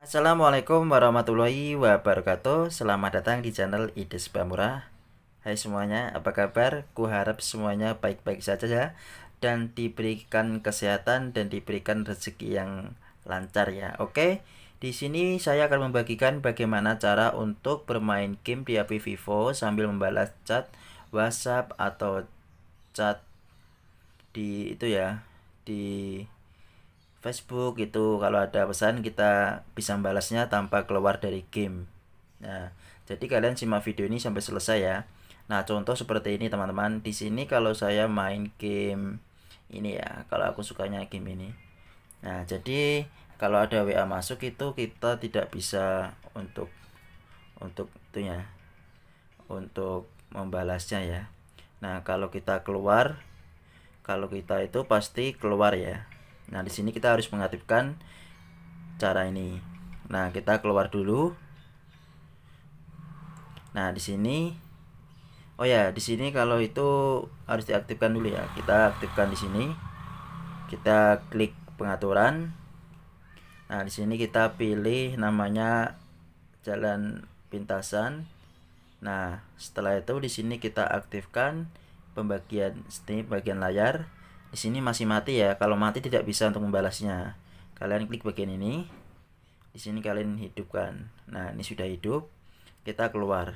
Assalamualaikum warahmatullahi wabarakatuh Selamat datang di channel Ides murah. Hai semuanya, apa kabar? Kuharap semuanya baik-baik saja ya Dan diberikan kesehatan dan diberikan rezeki yang lancar ya Oke, di sini saya akan membagikan bagaimana cara untuk bermain game di HP Vivo sambil membalas chat WhatsApp atau cat di itu ya di Facebook itu kalau ada pesan kita bisa balasnya tanpa keluar dari game nah jadi kalian simak video ini sampai selesai ya nah contoh seperti ini teman-teman di sini kalau saya main game ini ya kalau aku sukanya game ini nah jadi kalau ada WA masuk itu kita tidak bisa untuk untuk ya untuk membalasnya ya Nah, kalau kita keluar, kalau kita itu pasti keluar ya. Nah, di sini kita harus mengaktifkan cara ini. Nah, kita keluar dulu. Nah, di sini Oh ya, di sini kalau itu harus diaktifkan dulu ya. Kita aktifkan di sini. Kita klik pengaturan. Nah, di sini kita pilih namanya jalan pintasan Nah, setelah itu di sini kita aktifkan pembagian sini bagian layar. Di sini masih mati ya. Kalau mati tidak bisa untuk membalasnya. Kalian klik bagian ini. Di sini kalian hidupkan. Nah, ini sudah hidup. Kita keluar.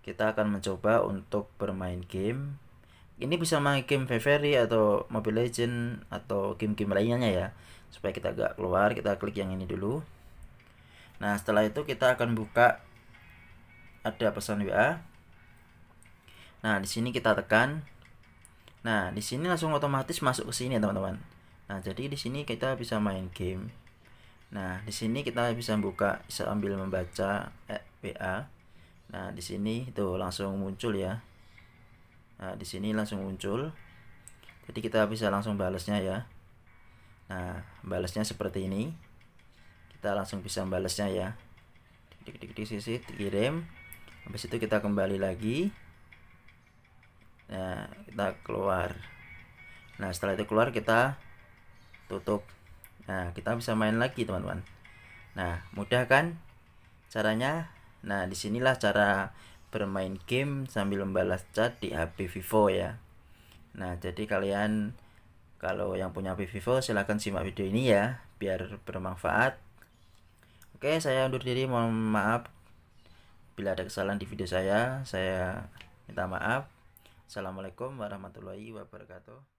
Kita akan mencoba untuk bermain game. Ini bisa main game Fairy atau Mobile Legend atau game-game lainnya ya. Supaya kita gak keluar, kita klik yang ini dulu. Nah, setelah itu kita akan buka ada pesan WA. Nah, di sini kita tekan. Nah, di sini langsung otomatis masuk ke sini, teman-teman. Nah, jadi di sini kita bisa main game. Nah, di sini kita bisa buka bisa ambil membaca WA. Nah, di sini itu langsung muncul ya. Nah, di sini langsung muncul. Jadi kita bisa langsung balasnya ya. Nah, balasnya seperti ini. Kita langsung bisa balasnya ya. Dik dik dik sisi kirim habis itu kita kembali lagi nah kita keluar nah setelah itu keluar kita tutup nah kita bisa main lagi teman-teman nah mudah kan caranya nah disinilah cara bermain game sambil membalas chat di HP Vivo ya nah jadi kalian kalau yang punya HP Vivo silahkan simak video ini ya biar bermanfaat Oke, saya undur diri. Mohon maaf Bila ada kesalahan di video saya, saya minta maaf. Assalamualaikum warahmatullahi wabarakatuh.